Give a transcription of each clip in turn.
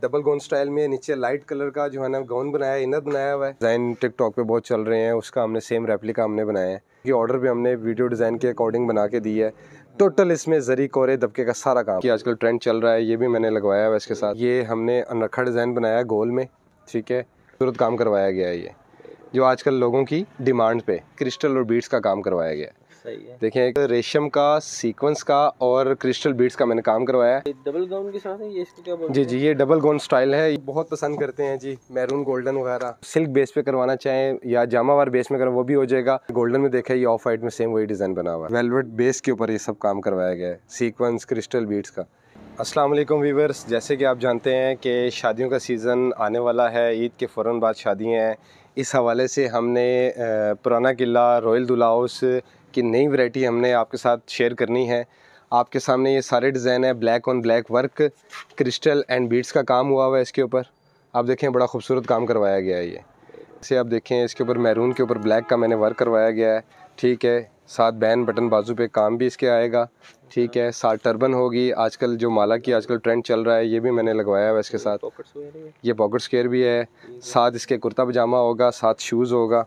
Double गोन style में नीचे light colour का जो है ना गाउन बनाया है इनर बनाया हुआ है डिज़ाइन टिकटॉक पे बहुत चल रहे हैं उसका हमने सेम रेप्लिका हमने बनाया है कि ऑर्डर भी हमने वीडियो डिज़ाइन के अकॉर्डिंग बना के दी है टोटल इसमें जरी कोरे दबके का सारा काम कि आजकल ट्रेंड चल रहा है ये भी मैंने लगवाया हुआ इसके साथ ये हमने अनरखा डिज़ाइन बनाया है गोल में ठीक है तुरंत काम करवाया गया है ये जो आजकल लोगों की डिमांड पे क्रिस्टल और बीट्स का काम करवाया गया है सही देखें रेशम का सीक्वेंस का और क्रिस्टल बीट्स का मैंने काम करवाया है डबल गाउन के साथ है ये इसको क्या बोलते जी जी ये डबल गाउन स्टाइल है ये बहुत पसंद करते हैं जी मैरून गोल्डन वगैरह सिल्क बेस पे करवाना चाहें या जामावार बेस में करवा वो भी हो जाएगा गोल्डन में देखा ये ऑफ वाइट में सेम वही डिज़ाइन बना हुआ है वेलवेट बेस के ऊपर ये सब काम करवाया गया है सीक्वेंस क्रिस्टल बीट्स का असलम वीवर्स जैसे कि आप जानते हैं कि शादियों का सीज़न आने वाला है ईद के फ़ौर बाद शादियाँ हैं इस हवाले से हमने पुराना किला रॉयल दुलाउस कि नई वैरायटी हमने आपके साथ शेयर करनी है आपके सामने ये सारे डिज़ाइन है black on black work crystal and beads का काम हुआ हुआ है इसके ऊपर आप देखें बड़ा खूबसूरत काम करवाया गया है ये इसे आप देखें इसके ऊपर मैरून के ऊपर ब्लैक का मैंने वर्क करवाया गया है ठीक है साथ बैन बटन बाजू पे काम भी इसके आएगा ठीक है साथ टर्बन होगी आजकल जो माला की आजकल ट्रेंड चल रहा है ये भी मैंने लगवाया हुआ इसके साथ ये पॉकेट स्केयर भी है साथ इसके कुर्ता पजामा होगा साथ शूज़ होगा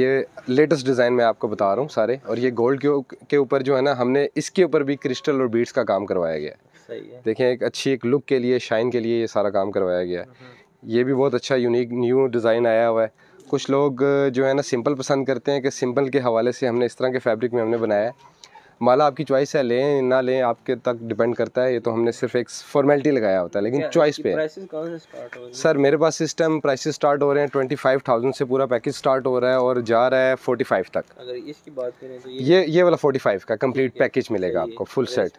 ये लेटेस्ट डिज़ाइन मैं आपको बता रहा हूँ सारे और ये गोल्ड के ऊपर जो है ना हमने इसके ऊपर भी क्रिस्टल और बीट्स का काम करवाया गया है देखें एक अच्छी एक लुक के लिए शाइन के लिए ये सारा काम करवाया गया है ये भी बहुत अच्छा यूनिक न्यू डिज़ाइन आया हुआ है कुछ लोग जो है ना सिंपल पसंद करते हैं कि सिंपल के हवाले से हमने इस तरह के फैब्रिक में हमने बनाया है माला आपकी चॉइस है लें ना लें आपके तक डिपेंड करता है ये तो हमने सिर्फ एक फॉर्मेलिटी लगाया होता है लेकिन चॉइस अच्छा, पे सर मेरे पास इस टाइम प्राइसेस स्टार्ट हो रहे हैं ट्वेंटी फाइव थाउजेंड से पूरा पैकेज स्टार्ट हो रहा है और जा रहा है फोर्टी फाइव तक अगर इसकी बात करें तो ये ये वाला फोर्टी फाइव का कम्प्लीट पैकेज मिलेगा आपको फुल सेट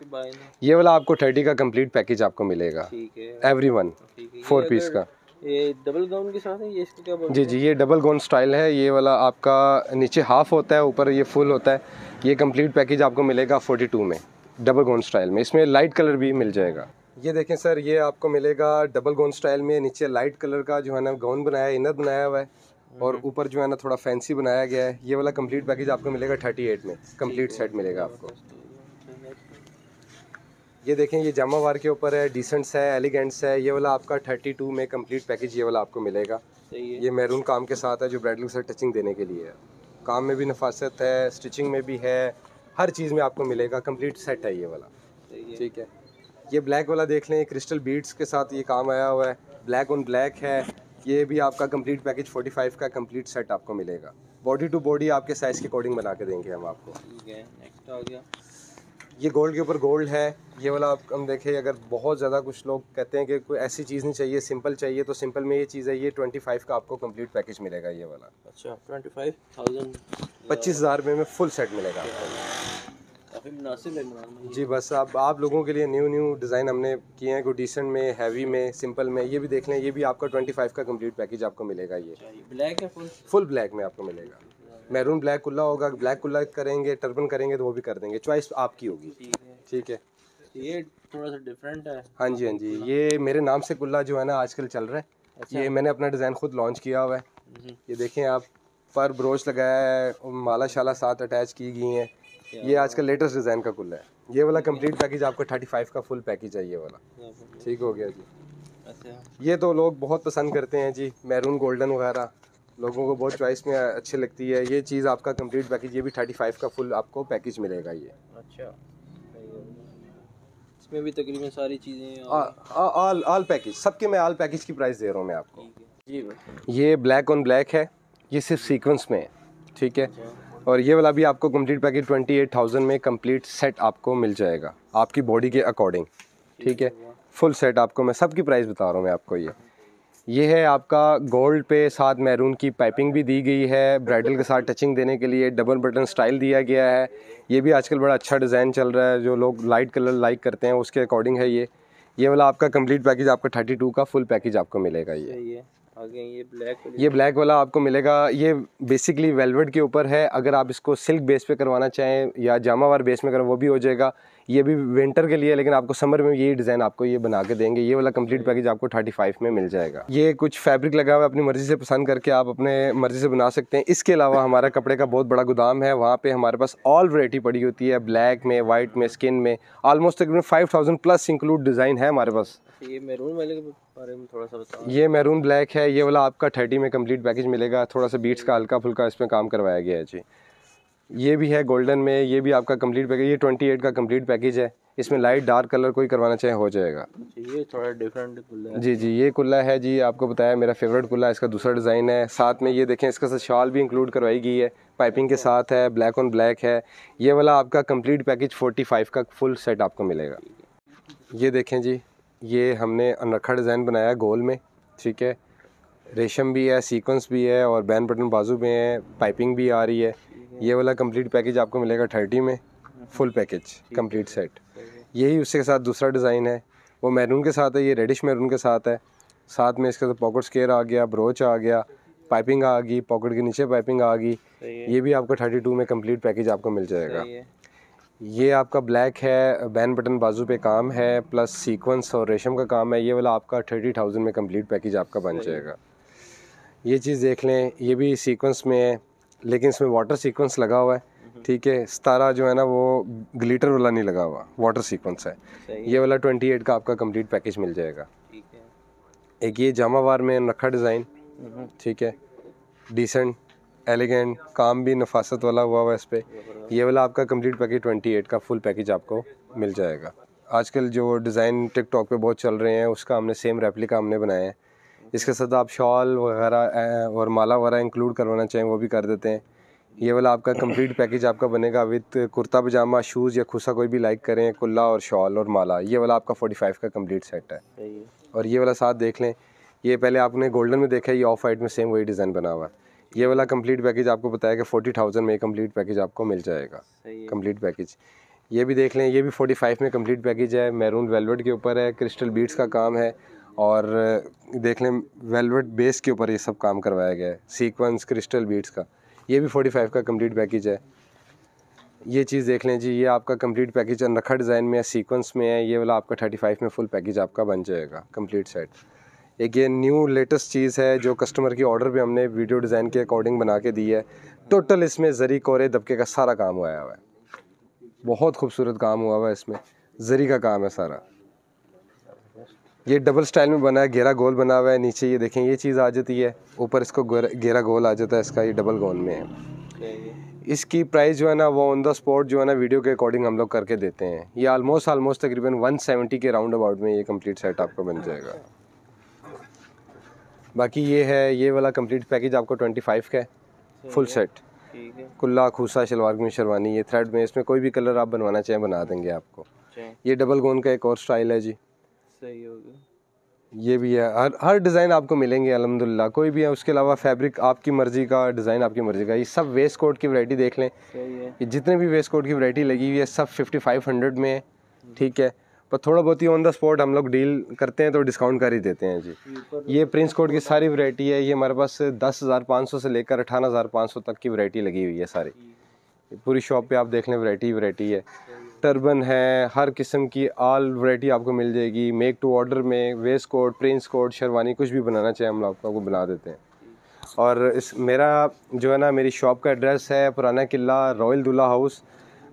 ये वाला आपको थर्टी का कम्प्लीट पैकेज आपको मिलेगा एवरी वन फोर पीस का ये डबल गाउन साथ है ये क्या जी जी ये डबल गाउन स्टाइल है ये वाला आपका नीचे हाफ होता है ऊपर ये फुल होता है ये कंप्लीट पैकेज आपको मिलेगा 42 में डबल गोन स्टाइल में इसमें लाइट कलर भी मिल जाएगा ये देखें सर ये आपको मिलेगा डबल गोन स्टाइल में नीचे लाइट कलर का जो है ना गाउन बनाया है इनर बनाया हुआ है और हम्म। ऊपर जो है ना थोड़ा फैंसी बनाया गया है ये वाला कंप्लीट पैकेज आपको मिलेगा 38 में कंप्लीट सेट मिलेगा आपको ये देखें ये जामावार के ऊपर है डिसेंट्स है एलिगेंट्स है ये वाला आपका थर्टी टू में कंप्लीट पैकेज ये वाला आपको मिलेगा ये मैरून काम के साथ है जो ब्राइडल से टचिंग देने के लिए है काम में भी नफासत है स्टिचिंग में भी है हर चीज़ में आपको मिलेगा कंप्लीट सेट है ये वाला ठीक है ये ब्लैक वाला देख लें क्रिस्टल बीड्स के साथ ये काम आया हुआ है ब्लैक ऑन ब्लैक है ये भी आपका कम्प्लीट पैकेज फाइव का कम्प्लीट सेट आपको मिलेगा बॉडी टू बॉडी आपके साइज़ के अकॉर्डिंग बना के देंगे हम आपको ठीक है नेक्स्ट आ गया ये गोल्ड के ऊपर गोल्ड है ये वाला आप हम देखें अगर बहुत ज़्यादा कुछ लोग कहते हैं कि कोई ऐसी चीज़ नहीं चाहिए सिंपल चाहिए तो सिंपल में ये चीज़ है ये ट्वेंटी फाइव का आपको कंप्लीट पैकेज मिलेगा ये वाला अच्छा ट्वेंटी फाइव थाउजेंड पच्चीस हज़ार रुपये में फुल सेट मिलेगा आपको जी बस आप आप लोगों के लिए न्यू न्यू डिज़ाइन हमने किए हैं कोई डिसेंट में हैवी में सिंपल में ये भी देख लें ये भी आपका ट्वेंटी फाइव का कम्प्लीट पैकेज आपको मिलेगा ये ब्लैक अच्छा, है फुल ब्लैक में आपको मिलेगा मैरून ब्लैक कुल्ला होगा ब्लैक कुल्ला करेंगे टर्बन करेंगे तो वो भी कर देंगे चॉइस आपकी होगी ठीक है ये थोड़ा सा डिफरेंट है हाँ जी हाँ जी ये मेरे नाम से कुल्ला जो है ना आजकल चल रहा है अच्छा। ये मैंने अपना डिज़ाइन खुद लॉन्च किया हुआ है ये देखें आप पर ब्रोच लगाया है माला शाला साथ अटैच की गई है ये आजकल लेटेस्ट डिज़ाइन का कुल्ला है ये वाला कंप्लीट पैकेज आपको थर्टी फाइव का फुल पैकेज है ये वाला ठीक हो गया जी अच्छा। ये तो लोग बहुत पसंद करते हैं जी मैरून गोल्डन वगैरह लोगों को बहुत चॉइस में अच्छी लगती है ये चीज़ आपका कंप्लीट पैकेज ये भी थर्टी फाइव का फुल आपको पैकेज मिलेगा ये अच्छा इसमें भी तकरीबन सारी चीज़ें ऑल ऑल पैकेज सबके मैं ऑल पैकेज की प्राइस दे रहा हूँ मैं आपको जी ये ब्लैक ऑन ब्लैक है ये सिर्फ सीक्वेंस में है ठीक है अच्छा। और ये वाला भी आपको कंप्लीट पैकेज ट्वेंटी में कम्प्लीट सेट आपको मिल जाएगा आपकी बॉडी के अकॉर्डिंग ठीक है फुल सेट आपको मैं सबकी प्राइस बता रहा हूँ मैं आपको ये ये है आपका गोल्ड पे साथ मैरून की पाइपिंग भी दी गई है ब्राइडल के साथ टचिंग देने के लिए डबल बटन स्टाइल दिया गया है ये भी आजकल बड़ा अच्छा डिज़ाइन चल रहा है जो लोग लाइट कलर लाइक करते हैं उसके अकॉर्डिंग है ये ये वाला आपका कंप्लीट पैकेज आपका थर्टी टू का फुल पैकेज आपको मिलेगा ये ये ब्लैक ये ब्लैक वाला आपको मिलेगा ये बेसिकली वेलवेट के ऊपर है अगर आप इसको सिल्क बेस पे करवाना चाहें या जामावार बेस में करें वो भी हो जाएगा ये भी विंटर के लिए लेकिन आपको समर में यही डिज़ाइन आपको ये बना के देंगे ये वाला कंप्लीट पैकेज आपको थर्टी फाइव में मिल जाएगा ये कुछ फैब्रिक लगा हुआ अपनी मर्ज़ी से पसंद करके आप अपने मर्ज़ी से बना सकते हैं इसके अलावा हमारा कपड़े का बहुत बड़ा गोदाम है वहाँ पर हमारे पास ऑल वरायटी पड़ी होती है ब्लैक में वाइट में स्किन में ऑलमोस्ट तकरीबन five thousand plus include design है हमारे पास ये मैरून वाले के बारे में थोड़ा सा बताओ ये मैरून ब्लैक है ये वाला आपका थर्टी में कंप्लीट पैकेज मिलेगा थोड़ा सा बीट्स का हल्का फुल्का इसमें काम करवाया गया है जी ये भी है गोल्डन में ये भी आपका कंप्लीट पैकेज ये ट्वेंटी एट का कंप्लीट पैकेज है इसमें लाइट डार्क कलर कोई करवाना चाहे हो जाएगा ये थोड़ा डिफरेंट कुल्ला जी जी ये कुल्ला है जी आपको बताया मेरा फेवरेट कुल्ला इसका दूसरा डिज़ाइन है साथ में ये देखें इसका साथ शॉल भी इंक्लूड करवाई गई है पाइपिंग के साथ है ब्लैक ऑन ब्लैक है ये वाला आपका कम्प्लीट पैकेज फोर्टी का फुल सेट आपको मिलेगा ये देखें जी ये हमने अनरखा डिज़ाइन बनाया गोल में ठीक है रेशम भी है सीकुंस भी है और बैन बटन बाजू में है पाइपिंग भी आ रही है ये वाला कंप्लीट पैकेज आपको मिलेगा थर्टी में फुल पैकेज कंप्लीट सेट यही उसके साथ दूसरा डिज़ाइन है वो मैरून के साथ है ये रेडिश मैरून के साथ है साथ में इसके साथ पॉकेट स्केयर आ गया ब्रोच आ गया पाइपिंग आ गई पॉकेट के नीचे पाइपिंग आ गई ये भी आपको थर्टी टू में कंप्लीट पैकेज आपको मिल जाएगा ये आपका ब्लैक है बैन बटन बाजू पे काम है प्लस सीक्वेंस और रेशम का काम है ये वाला आपका थर्टी थाउजेंड में कंप्लीट पैकेज आपका बन जाएगा ये चीज़ देख लें ये भी सीक्वेंस में है लेकिन इसमें वाटर सीक्वेंस लगा हुआ है हम्म। ठीक है सतारा जो है ना वो ग्लिटर वाला नहीं लगा हुआ वाटर सीक्वेंस है ये वाला ट्वेंटी एट का आपका कंप्लीट पैकेज मिल जाएगा एक ये जामावार में रखा डिज़ाइन हम्म। ठीक है डिसेंट एलिगेंट काम भी नफासत वाला हुआ हुआ इस पर यह वाला आपका कंप्लीट पैकेज ट्वेंटी एट का फुल पैकेज आपको मिल जाएगा आजकल जो डिज़ाइन टिकटॉक पे बहुत चल रहे हैं उसका हमने सेम रेप्लिका हमने बनाया है इसके साथ आप शॉल वगैरह और माला वगैरह इंक्लूड करवाना चाहें वो भी कर देते हैं ये वाला आपका कंप्लीट पैकेज आपका बनेगा विद कुर्ता पजामा शूज़ या खुसा कोई भी लाइक करें कुल्ला और शॉल और माला ये वाला आपका 45 का कंप्लीट सेट है और ये वाला साथ देख लें ये पहले आपने गोल्डन में देखा है ये ऑफ वाइट में सेम वही डिज़ाइन बना हुआ है ये वाला कंप्लीट पैकेज आपको बताया कि फोर्टी थाउजेंड में कम्प्लीट पैकेज आपको मिल जाएगा कम्प्लीट पैकेज ये भी देख लें ये भी फोर्टी फाइव में कम्प्लीट पैकेज है मैरून वेलवेट के ऊपर है क्रिस्टल बीट्स का काम है और देख लें वेलवेट बेस के ऊपर ये सब काम करवाया गया है सीक्वेंस क्रिस्टल बीट्स का ये भी 45 का कंप्लीट पैकेज है ये चीज़ देख लें जी ये आपका कंप्लीट पैकेज अनरखा डिज़ाइन में है सीक्वेंस में है ये वाला आपका 35 में फुल पैकेज आपका बन जाएगा कंप्लीट सेट एक ये न्यू लेटेस्ट चीज़ है जो कस्टमर की ऑर्डर भी हमने वीडियो डिज़ाइन के अकॉर्डिंग बना के दी है टोटल इसमें जरी कोरे दबके का सारा काम हुआ हुआ है बहुत खूबसूरत काम हुआ हुआ है इसमें जरी का काम है सारा ये डबल स्टाइल में बना है घेरा गोल बना हुआ है नीचे ये देखें ये चीज़ आ जाती है ऊपर इसको घेरा गोल आ जाता है इसका ये डबल गोल में है इसकी प्राइस जो है ना वो ऑन द स्पॉट जो है ना वीडियो के अकॉर्डिंग हम लोग करके देते हैं ये आलमोस्ट आलमोस्ट तकरीबन 170 के राउंड अबाउट में ये कंप्लीट सेट आपको बन जाएगा बाकी ये है ये वाला कंप्लीट पैकेज आपको 25 का है फुल सेट कुल्ला खूसा शलवार में शरवानी ये थ्रेड में इसमें कोई भी कलर आप बनवाना चाहें बना देंगे आपको अच्छा। ये डबल गोन का एक और स्टाइल है जी सही होगा ये भी है हर हर डिज़ाइन आपको मिलेंगे अलहमदिल्ला कोई भी है उसके अलावा फैब्रिक आपकी मर्ज़ी का डिज़ाइन आपकी मर्ज़ी का ये सब वेस्ट कोट की वरायटी देख लें ये जितने भी वेस्ट कोट की वरायटी लगी हुई है सब फिफ्टी फाइव हंड्रेड में है ठीक है पर थोड़ा बहुत ही ऑन द स्पॉट हम लोग डील करते हैं तो डिस्काउंट कर ही देते हैं जी ये प्रिंस कोट की सारी वरायटी है ये हमारे पास दस हज़ार पाँच सौ से लेकर अठारह हज़ार पाँच सौ तक की वरायटी लगी हुई है सारी पूरी शॉप पर आप देख लें वरायटी वरायटी है टर्बन है हर किस्म की आल वैरायटी आपको मिल जाएगी मेक टू ऑर्डर में waist coat prince coat sherwani कुछ भी बनाना चाहिए हम लोग आपको बना देते हैं और इस मेरा जो है ना मेरी शॉप का एड्रेस है पुराना किला रॉयल दूल्हा हाउस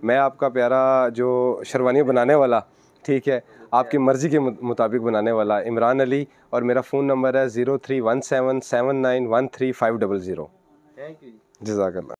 मैं आपका प्यारा जो शेरवानी बनाने वाला ठीक है आपकी मर्ज़ी के मुताबिक बनाने वाला इमरान अली और मेरा फ़ोन नंबर है zero three one seven seven nine one three five double zero thank you जजाकल्ला